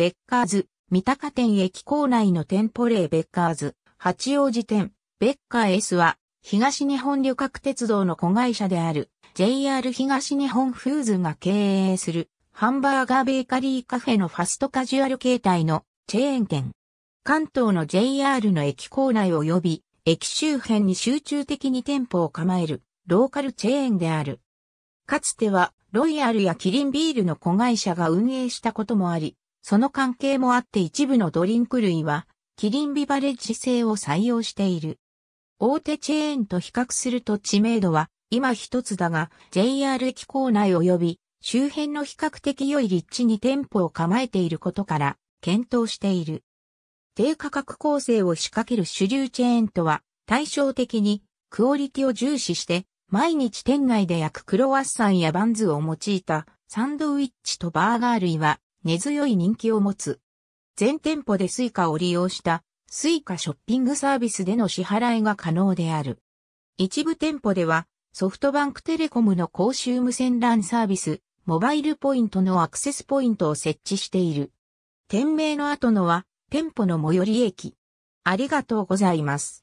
ベッカーズ、三鷹店駅構内の店舗例ベッカーズ、八王子店、ベッカー S は、東日本旅客鉄道の子会社である JR 東日本フーズが経営するハンバーガーベーカリーカフェのファストカジュアル形態のチェーン店。関東の JR の駅構内及び駅周辺に集中的に店舗を構えるローカルチェーンである。かつてはロイヤルやキリンビールの子会社が運営したこともあり、その関係もあって一部のドリンク類は、キリンビバレッジ製を採用している。大手チェーンと比較すると知名度は、今一つだが、JR 駅構内及び、周辺の比較的良い立地に店舗を構えていることから、検討している。低価格構成を仕掛ける主流チェーンとは、対照的に、クオリティを重視して、毎日店内で焼くクロワッサンやバンズを用いたサンドウィッチとバーガー類は根強い人気を持つ。全店舗でスイカを利用したスイカショッピングサービスでの支払いが可能である。一部店舗ではソフトバンクテレコムの公衆無線 LAN サービス、モバイルポイントのアクセスポイントを設置している。店名の後のは店舗の最寄り駅。ありがとうございます。